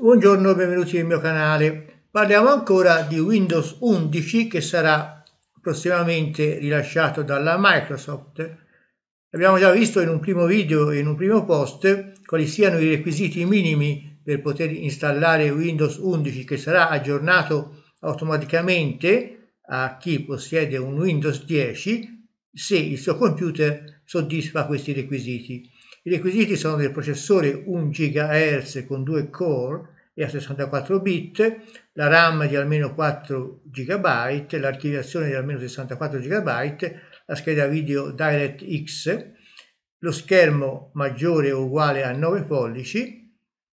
Buongiorno, benvenuti nel mio canale. Parliamo ancora di Windows 11 che sarà prossimamente rilasciato dalla Microsoft. Abbiamo già visto in un primo video e in un primo post quali siano i requisiti minimi per poter installare Windows 11 che sarà aggiornato automaticamente a chi possiede un Windows 10 se il suo computer soddisfa questi requisiti. I requisiti sono del processore 1 GHz con 2 core e a 64 bit, la RAM di almeno 4 GB, l'archiviazione di almeno 64 GB, la scheda video DirectX, lo schermo maggiore o uguale a 9 pollici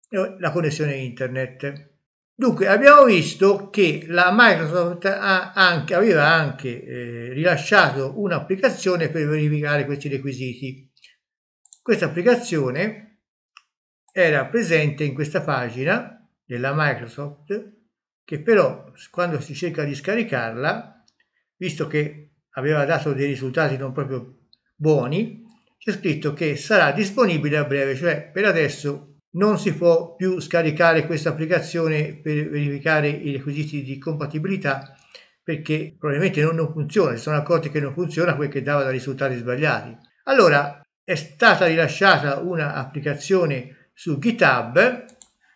e la connessione internet. Dunque abbiamo visto che la Microsoft anche, aveva anche eh, rilasciato un'applicazione per verificare questi requisiti. Questa applicazione era presente in questa pagina della Microsoft che però quando si cerca di scaricarla, visto che aveva dato dei risultati non proprio buoni, c'è scritto che sarà disponibile a breve, cioè per adesso non si può più scaricare questa applicazione per verificare i requisiti di compatibilità perché probabilmente non, funziona, si sono accorti che non funziona quel che dava dai risultati sbagliati. Allora, è stata rilasciata un'applicazione su GitHub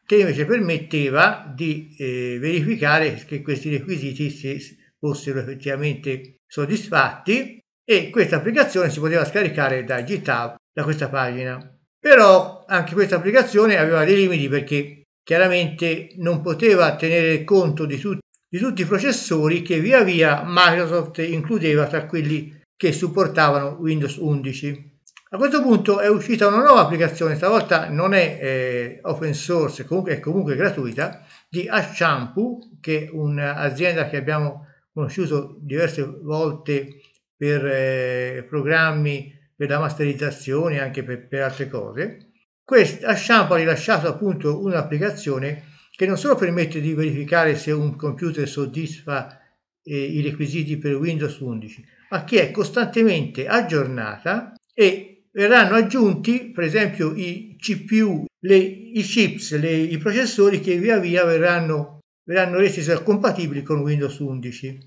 che invece permetteva di eh, verificare che questi requisiti si fossero effettivamente soddisfatti e questa applicazione si poteva scaricare da GitHub, da questa pagina. Però anche questa applicazione aveva dei limiti perché chiaramente non poteva tenere conto di, tut di tutti i processori che via via Microsoft includeva tra quelli che supportavano Windows 11. A questo punto è uscita una nuova applicazione, stavolta non è eh, open source, comunque, è comunque gratuita, di Ashampoo, che è un'azienda che abbiamo conosciuto diverse volte per eh, programmi, per la masterizzazione, e anche per, per, altre cose. Quest, Ashampoo ha rilasciato appunto un'applicazione che non solo permette di verificare se un computer soddisfa eh, i requisiti per Windows 11, ma che è costantemente aggiornata e verranno aggiunti per esempio i CPU, le, i chips, le, i processori che via via verranno, verranno resi compatibili con Windows 11.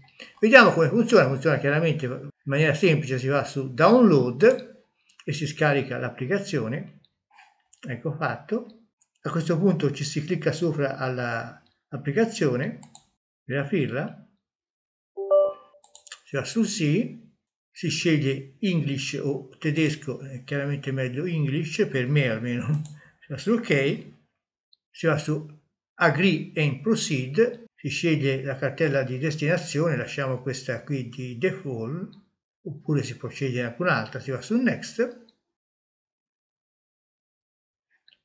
Vediamo come funziona, funziona chiaramente in maniera semplice, si va su download e si scarica l'applicazione, ecco fatto. A questo punto ci si clicca sopra all'applicazione, per aprirla, si va su sì, si sceglie English o tedesco, è chiaramente meglio English, per me almeno, si va su ok, si va su agree and proceed, si sceglie la cartella di destinazione, lasciamo questa qui di default, oppure si può scegliere anche un'altra, si va su next,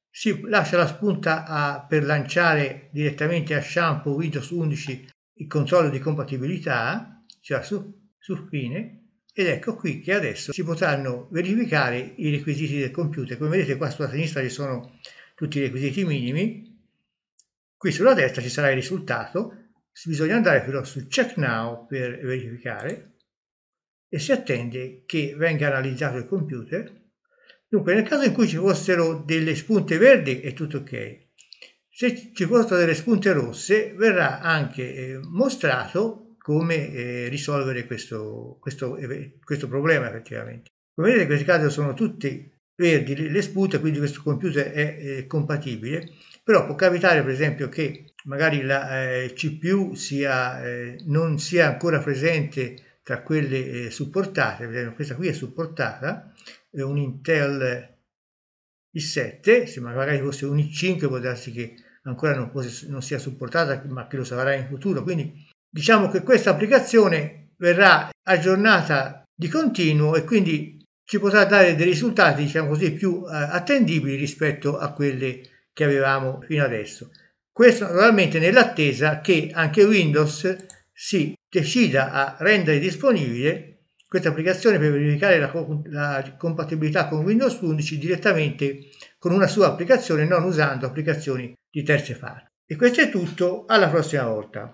si lascia la spunta a, per lanciare direttamente a shampoo Windows 11 il controllo di compatibilità, si va su, su fine, ed ecco qui che adesso si potranno verificare i requisiti del computer. Come vedete qua sulla sinistra ci sono tutti i requisiti minimi, qui sulla destra ci sarà il risultato, bisogna andare però su check now per verificare e si attende che venga analizzato il computer. Dunque nel caso in cui ci fossero delle spunte verdi è tutto ok, se ci fossero delle spunte rosse verrà anche eh, mostrato come eh, risolvere questo, questo, questo, problema effettivamente. Come vedete in questi casi sono tutti verdi le spute, quindi questo computer è eh, compatibile, però può capitare per esempio che magari la eh, CPU sia, eh, non sia ancora presente tra quelle eh, supportate, per esempio questa qui è supportata, è un Intel i7, se magari fosse un i5 può darsi che ancora non, fosse, non sia supportata, ma che lo sarà in futuro, quindi Diciamo che questa applicazione verrà aggiornata di continuo e quindi ci potrà dare dei risultati, diciamo così, più eh, attendibili rispetto a quelli che avevamo fino adesso. Questo naturalmente nell'attesa che anche Windows si decida a rendere disponibile questa applicazione per verificare la, la, compatibilità con Windows 11 direttamente con una sua applicazione, non usando applicazioni di terze parti. E questo è tutto, alla prossima volta.